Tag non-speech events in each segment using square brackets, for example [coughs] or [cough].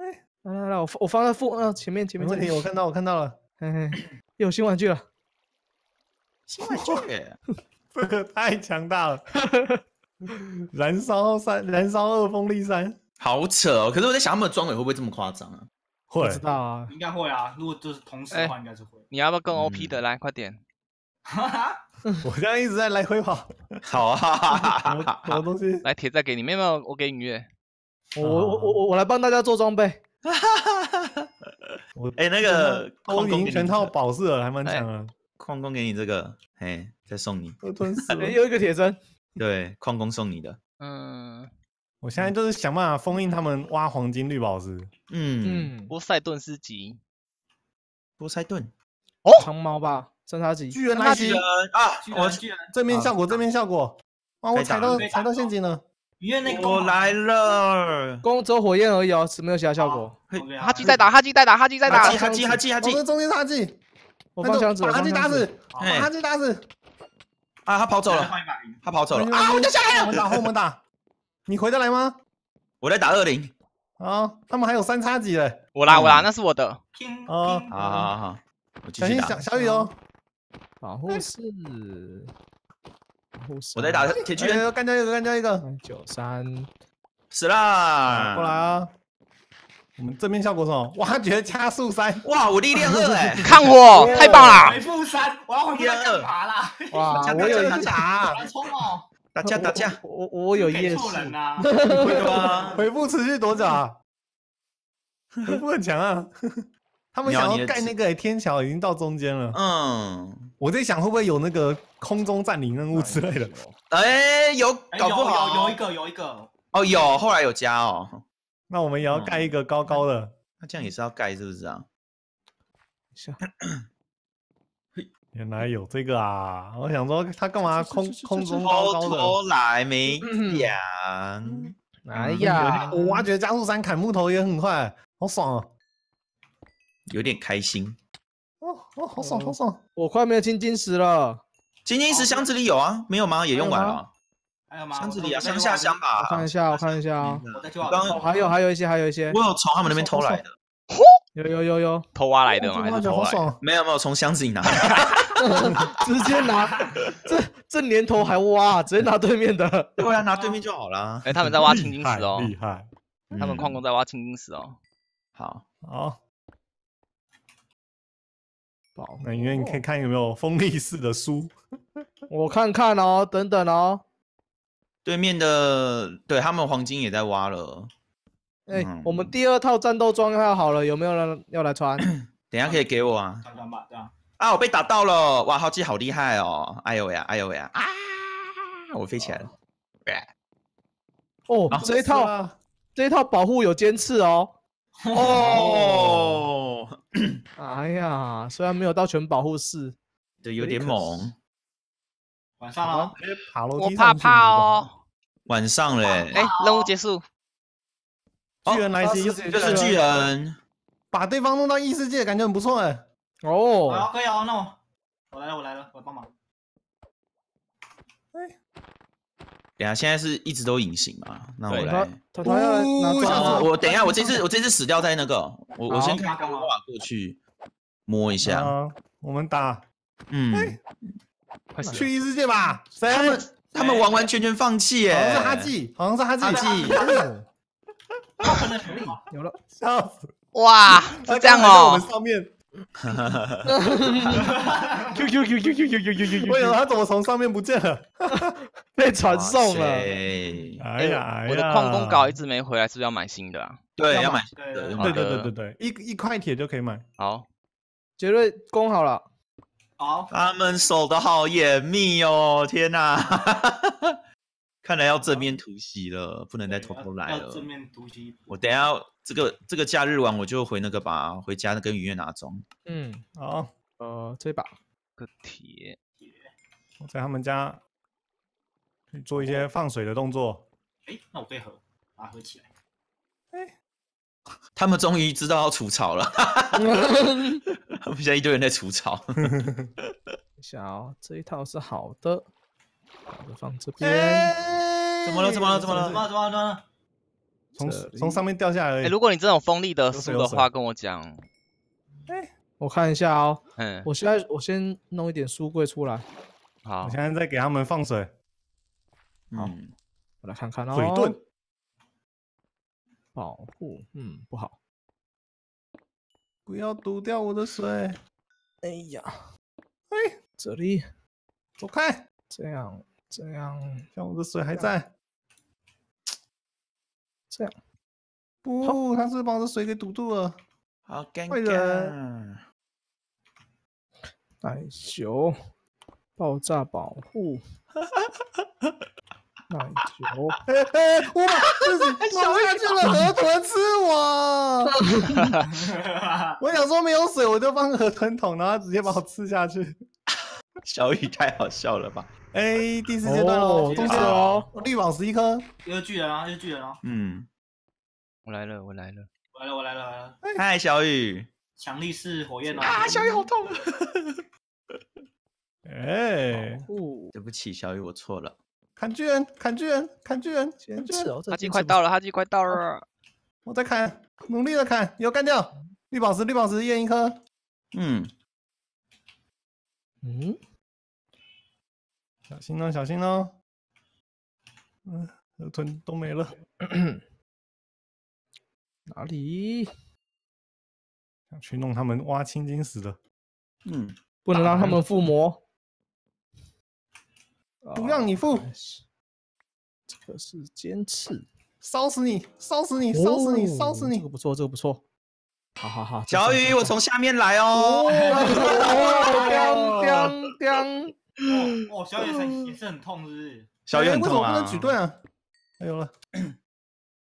哎，来来来，我我放在副呃前面前面。这里我看到我看到了，嘿嘿，有新玩具了，新 [laughs] 这个太强大了，[laughs] 燃烧三，燃烧二，风力三，好扯哦！可是我在想，们的装备会不会这么夸张啊？会，知道啊，应该会啊。如果就是同时的话，应该是会。你要不要跟 OP 的来，快点，哈哈，我这样一直在来回跑，好，啊，哈哈哈哈，什么东西？来铁再给你，妹妹，我给音乐。我我我我我来帮大家做装备。[laughs] 我哎，那个矿工全套宝石还蛮强的。矿工给你这个，哎，再送你。[laughs] 又一个铁砧。[laughs] 对，矿工送你的。嗯。我现在就是想办法封印他们挖黄金绿宝石。嗯嗯。波塞顿斯基。波塞顿。哦。长毛吧。侦察机。巨人垃圾啊！我巨人。正面效果，正面效果。帮我踩到踩到陷阱了。我来了，光走火焰而已哦，是没有其他效果。哈基在打，哈基在打，哈基在打，哈基哈基哈基，我这中间哈基，我帮把哈基打死，把哈基打死。啊，他跑走了，他跑走了啊！我就下来了，后门打，你回得来吗？我来打二零啊！他们还有三叉戟嘞，我拿我拿，那是我的。啊好好，小心小小雨哦。保护是。我在打铁巨人，干掉一个，干掉一个，九三死啦！过来啊！我们正面效果什么？挖掘加速三！哇，我力量二！哎，[laughs] 看我，太棒了！回复三，我要回二。啥啦？哇，[laughs] 我有一识。冲哦！打架打架！我我有意识。人啊！[laughs] 回复持续多久啊？回复很强啊！他们想要盖那个天桥，已经到中间了。嗯，我在想会不会有那个。空中占领任务之类的，哎，有，搞有，有，有一个，有一个，哦，有，后来有加哦。那我们也要盖一个高高的。那这样也是要盖，是不是啊？[coughs] 原来有这个啊！我想说他干嘛空空中高高的？来，没呀？哎呀！我挖掘加速山砍木头也很快，好爽啊！有点开心。哦哦，好爽好爽！我快没有青金石了。青金石箱子里有啊？没有吗？也用完了？还有吗？箱子里啊，箱下箱吧。我看一下，我看一下啊。刚还有，还有一些，还有一些，我有从他们那边偷来的。有有有有，偷挖来的吗？还是偷来没有没有，从箱子里拿。[laughs] 直接拿，这这年头还挖？直接拿对面的，过来拿对面就好了。哎，他们在挖青金石哦，厉害！他们矿工在挖青金石哦。好，好。那因为你可以看有没有锋利式的书，[laughs] 我看看哦，等等哦。对面的对他们黄金也在挖了。哎，我们第二套战斗装要好了，有没有人要来穿？[coughs] 等下可以给我啊。穿穿吧，啊，我被打到了！哇，好机，好厉害哦！哎呦喂哎呦喂啊！啊，我飞了。哦，这一套这一套保护有尖刺哦。[laughs] 哦。[coughs] 哎呀，虽然没有到全保护室，就有点猛。晚上了，我怕怕哦。晚上嘞，哎，任务结束。巨人来袭，就是巨人，把对方弄到异世界，感觉很不错哎。哦，以哦，那我，我来了，我来了，我帮忙。等下，现在是一直都隐形嘛。那我来，我等一下，我这次我这次死掉在那个，我我先看，我过去摸一下。我们打，嗯，去异世界吧。他们他们完完全全放弃耶，好像是哈记，好像是哈自己技。有了，[laughs] 笑死！哇，是这样哦。哈哈哈哈哈！QQQQQQQQQQ，为什么他怎么从上面不见了？被传送了。哎呀，我的矿工稿一直没回来，是不是要买新的啊？对，要买。对对对对对，一一块铁就可以买。好，杰瑞攻好了。好，他们守的好严密哦，天哪！看来要正面突袭了，不能再偷偷来了。正面突袭。我等下。这个这个假日完我就回那个吧，回家那跟雨月拿装。嗯，好，呃，这把个铁，在他们家做一些放水的动作。哎，那我配把它喝起来。他们终于知道要除草了，[laughs] 他现在一堆人在除草。想，[laughs] 这一套是好的，放这边。怎么了？怎么了？怎么了？怎么怎么了？从从上面掉下来。如果你这种锋利的书的话，跟我讲。哎，我看一下哦。嗯，我现在我先弄一点书柜出来。好，我现在在给他们放水。好，我来看看哦。水盾。保护，嗯，不好。不要堵掉我的水。哎呀，哎，这里，走开。这样，这样，像我的水还在。这样，不，他是把这水给堵住了。好，坏人，奶球，爆炸保护，奶 [laughs] 嘿，我这是 [laughs] 小雨进了河豚吃我。[laughs] 我想说没有水，我就放个河豚桶，然后直接把我刺下去。小雨太好笑了吧？哎，第四阶段喽，中线喽，绿宝石一颗，又巨人啊，又巨人啊，嗯，我来了，我来了，我来了，我来了，来了！嗨，小雨，强力式火焰喽！啊，小雨好痛！[laughs] 哎，对不起，小雨，我错了。砍巨人，砍巨人，砍巨人，巨人！哈基快到了，哈基快到了，我在砍，努力的砍，有干掉绿宝石，绿宝石，验一颗。嗯，嗯。小心哦，小心哦。嗯，河豚都没了。[coughs] 哪里？去弄他们挖青金石的。嗯，不能让他们附魔。不让你附。这个是尖刺，烧死你，烧死你，烧死你，烧死你！这个不错，这个不错。好好好，小雨，我从下面来哦。[laughs] 哦，小野神也是很痛，是不是？小眼不痛啊。哎呦了，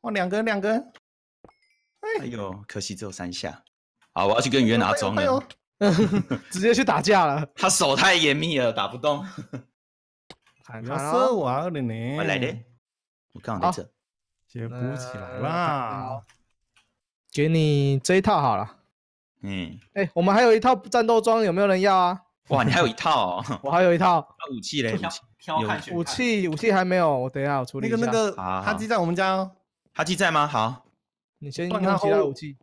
哇，两根两根。哎，呦，可惜只有三下。好，我要去跟圆拿装了。哎呦，[laughs] 直接去打架了。他手太严密了，打不动。[laughs] 要我啊，二零零。我来点。我告诉你，这接不起来啦。给你这一套好了。嗯。哎，我们还有一套战斗装，有没有人要啊？[laughs] 哇，你还有一套，[laughs] 我还有一套武器嘞，武器武器武器还没有，我等一下我处理。那个那个哈基在我们家，哦。哈基在吗？好，你先用其他武器。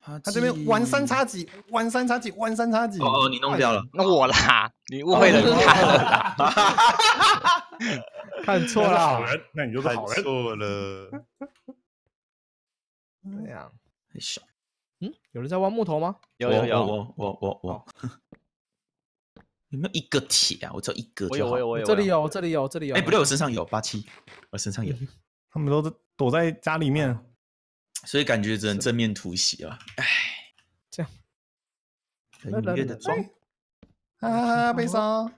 他这边玩三叉戟，玩三叉戟，玩三叉戟。哦哦，你弄掉了，那我啦，你误会了，误会了，看错了，看错了，那你就是好人。错了。这呀，太小。嗯，有人在挖木头吗？有有有，我我我我我。有没有一个铁啊？我只有一个就好。这里有，这里有，这里有。哎，不对，我身上有八七，我身上有。[laughs] 他们都是躲在家里面，所以感觉只能正面突袭了。哎，这样，很愉悦的装。啊啊悲伤。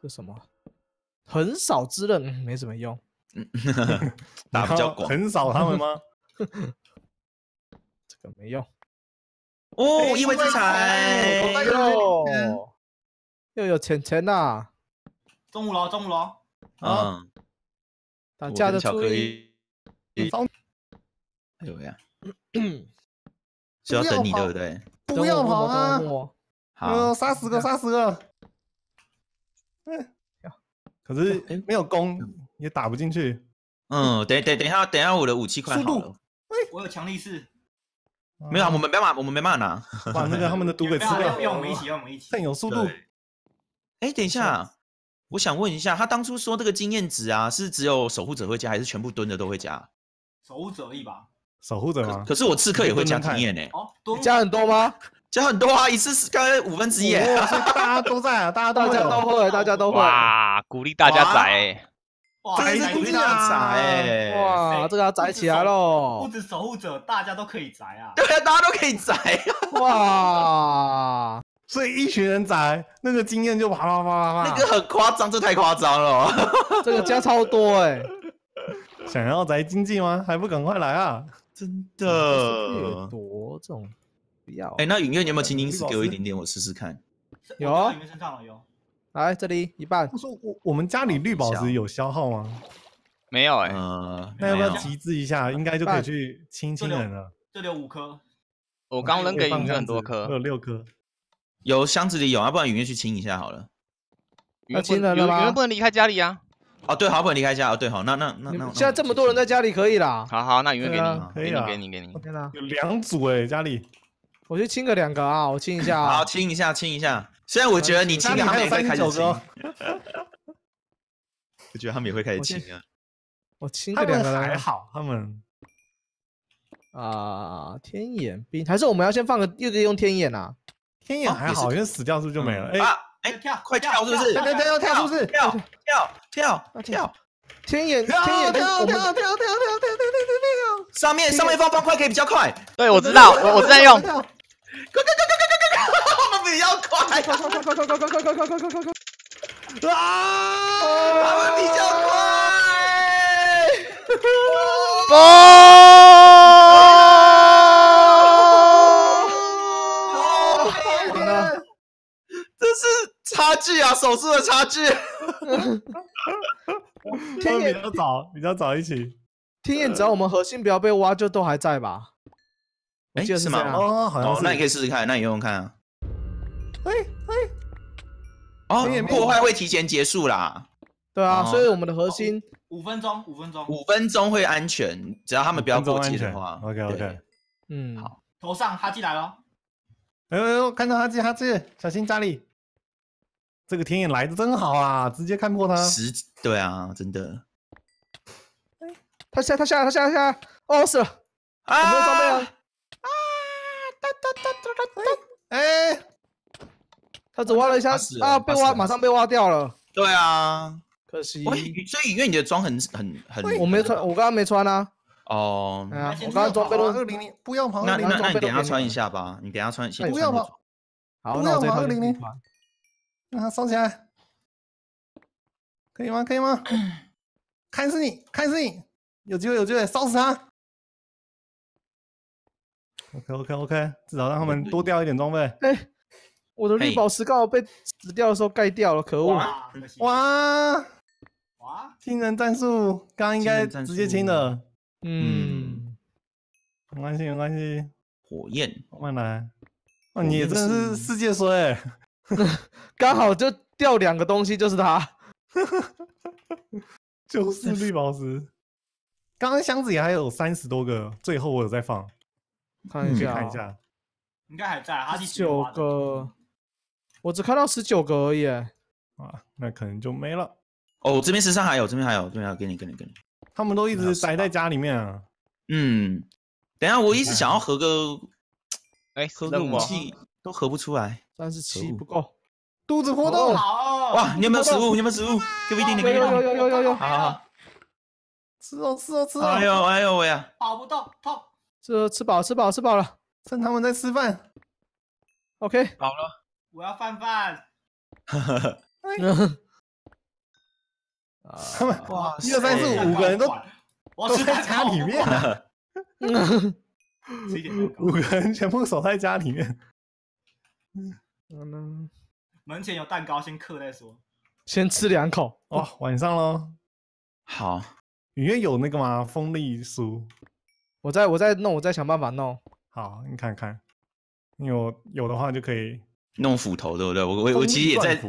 这什么？横扫之刃没什么用。[laughs] 打比较广。横扫他们吗？[laughs] 这个没用。哦，因为制裁。又有钱钱呐！中午了，中午了。嗯。打架的巧注意。方，怎么样？就 [coughs] 要等你对不对？不要跑啊！好，杀死个，杀死个。嗯。可是没有弓，也打不进去。嗯，等等等一下，等一下，我的武器快好了。速我有强力士。没有，我们没办法，我们没办法拿，把那个他们的毒给吃掉。要我们一起，要我们一起。但有速度。哎，等一下，我想问一下，他当初说这个经验值啊，是只有守护者会加，还是全部蹲的都会加？守护者一把，守护者吗？可是我刺客也会加经验呢，哦，多加很多吗？[laughs] 加很多啊，一次是刚才五分之一，哈大家都在啊，大家大家都会，大家都会，哇，鼓励大家宰，哇，还是鼓励大家宰，哇，这个要宰起来喽！不止守护者，大家都可以宰啊，对啊，大家都可以宰，哇。所以一群人宅，那个经验就啪啪啪啪啪，那个很夸张，这太夸张了，[laughs] 这个加超多哎！想要宅经济吗？还不赶快来啊！真的？多种不要哎。那影院有没有青金石？给我一点点，我试试看。有啊，有。来这里一半。他说我我们家里绿宝石有消耗吗？没有哎。那要不要集资一下？应该就可以去清清人了。这里有五颗。我刚扔给影院多颗。我有六颗。有箱子里有啊，不然雨月去清一下好了。那清了了吗？雨月不能离开家里啊。哦，对，好不能离开家。哦，对，好，那那那那现在这么多人在家里可以了。好好，那雨月给你，给你，给你，给你。天哪，有两组哎，家里，我去清个两个啊，我清一下。[laughs] 好，清一下，清一下。现在我觉得你清的还也会开始 [laughs] 我觉得他们也会开始清啊。我清个两个还好，他们。啊，天眼兵还是我们要先放个，又得用天眼啊。天眼还好，因为死掉是不是就没了？哎哎，跳，快跳是不是？跳跳跳跳是不是？跳跳跳跳跳眼天跳跳跳跳跳跳跳跳跳跳跳面上面跳跳方跳可以比跳快。跳我知道，我是在用。跳快快快快快快！我跳比跳快快快快快快快快快快快！啊！跳们比较快。手势的差距，[laughs] 天眼比较早，比较早一起。天眼只要我们核心不要被挖，就都还在吧？哎，是吗？哦，哦，那你可以试试看，那你用用看啊。哎哎，哦，破坏会提前结束啦。对啊，所以我们的核心五分钟，五分钟，五分钟会安全，只要他们不要过期的话。OK OK，嗯，好，头上哈基来了，哎呦看到哈基哈基，小心扎里。这个天眼来的真好啊，直接看破他。十对啊，真的。他下他下他下下，哦死了！啊，没有装备啊。啊哒哒哒哒哒！哎，他只挖了一下啊，被挖，马上被挖掉了。对啊，可惜。所以因为你的装很很很，我没穿，我刚刚没穿啊。哦，我刚刚装备都二零零，不要跑，那那那你等下穿一下吧，你等下穿，先不要跑。好，不要跑，零零。让他烧起来，可以吗？可以吗？砍 [clears throat] 死你，砍死你，有机会，有机会烧死他。OK，OK，OK，至少让他们多掉一点装备。哎，我的绿宝石刚好被死掉的时候盖掉了，可恶！哇哇，清人战术，刚刚应该直接清的。嗯，没关系，没关系。火焰，慢来。哦，你真是世界水。[laughs] 刚好就掉两个东西，就是它，[laughs] 就是绿宝石。刚刚箱子里还有三十多个，最后我有在放，看一下，看一下，应该还在，十九个，我只看到十九个而已，啊，那可能就没了。哦，这边身上还有，这边还有，这边还有，给你，给你，给你。他们都一直待在家里面啊。嗯，等一下，我一直想要合个，哎，合个武器都合不出来。三十七不够，肚子饿到，哇！你有没有食物？有没有食物？给我一点点。个。有有有有有有。好好。吃哦吃哦吃。哎呦哎呦喂啊！跑不动痛。这吃饱吃饱吃饱了，趁他们在吃饭。OK，好了。我要饭饭。哈哈。他 [laughs] 们一二三四五个人都都在家里面呢。[laughs] [laughs] 五个人全部守在家里面。嗯。嗯呢，门前有蛋糕，先刻再说。先吃两口哦，晚上喽。好，你有有那个吗？锋利书，我在我在弄，我在想办法弄。好，你看看，有有的话就可以。弄斧头对不对？我我我其实也在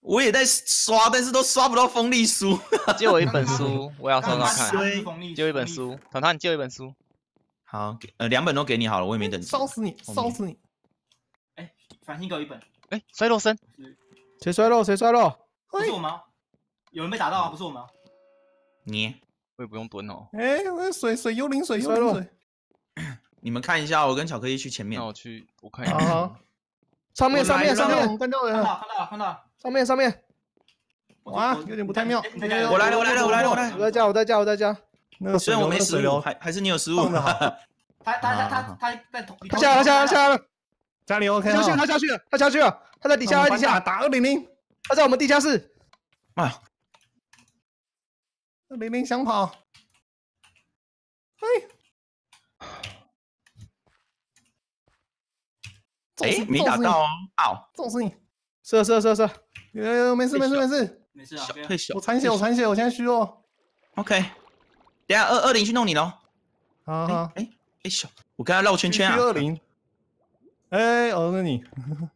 我也在刷，但是都刷不到锋利书。借我一本书，[laughs] 我要刷刷看。我一本书，糖糖你借我一本书。好，呃，两本都给你好了，我也没等。烧死你，烧死你。反星给我一本。哎，衰落生，谁衰落？谁衰落？不是我吗？有人被打到啊？不是我吗？你，我也不用蹲哦。哎，水水幽灵，水幽灵，[coughs] 你们看一下，我跟巧克力去前面。那我去，我看一下。好上面，上面，上面，干掉了。看到，了看到。了，上面，上面。啊，有点不太妙。我来了，我来了，我来了，我来加，我在家，我在家。那个虽然我没事哦。还还是你有失误 [laughs] 他他他他他被捅，他下，了下，了下。了。家里 OK 去，他下去了，他下去了，他在底下，他底下打二零零，他在我们地下室。妈呀，二零零想跑，哎，哎，没打到，啊，揍死你！射射射射，哎哎，没事没事没事没事啊，退小，我残血我残血我现在虚弱。OK，等下二二零去弄你喽。啊哎哎小，我跟他绕圈圈啊。二零。哎，我是你，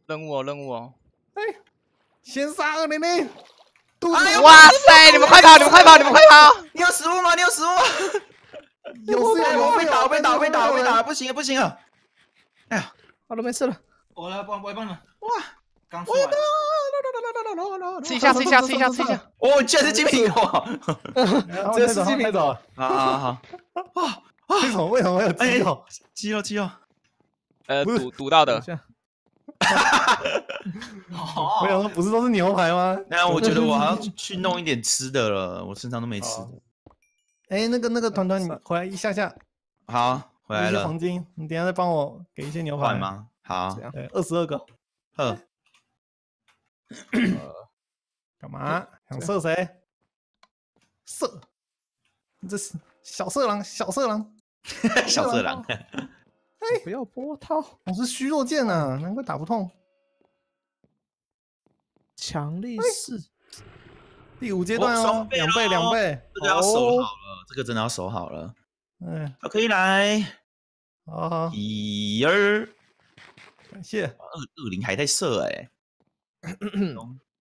扔我，扔我，哎，先杀二零零，哎、哇塞，你们快跑，你们快跑，你们快跑，你有食物吗？你有食物？[laughs] 有，有，物！有，被打！被打！被打！被打！不行，不行啊！哎呀，好了，没事了，我来帮，我来帮了，哇，刚出来，吃一下，吃一下，吃一下，吃一下，哦，居然是鸡品哦，这是鸡品。啊，好，好啊，什么？为什么会有鸡肉？鸡肉，鸡肉。呃，赌赌到的，哈哈我想说，不是都是牛排吗？那我觉得我还要 [laughs] 去弄一点吃的了，我身上都没吃。哎，那个那个团团，你们回来一下下。好，回来了。黄金，你等下再帮我给一些牛排吗？好，对，二十二个。二。[coughs] 干嘛？想射谁？射！这是小色狼，小色狼，[laughs] 小色狼。[laughs] 不要波涛，我是虚弱剑呢，难怪打不痛。强力四，第五阶段哦，两倍两倍，这个要守好了，这个真的要守好了。哎，可以来，好好，一二，感谢。二二零还在射哎。[clears throat]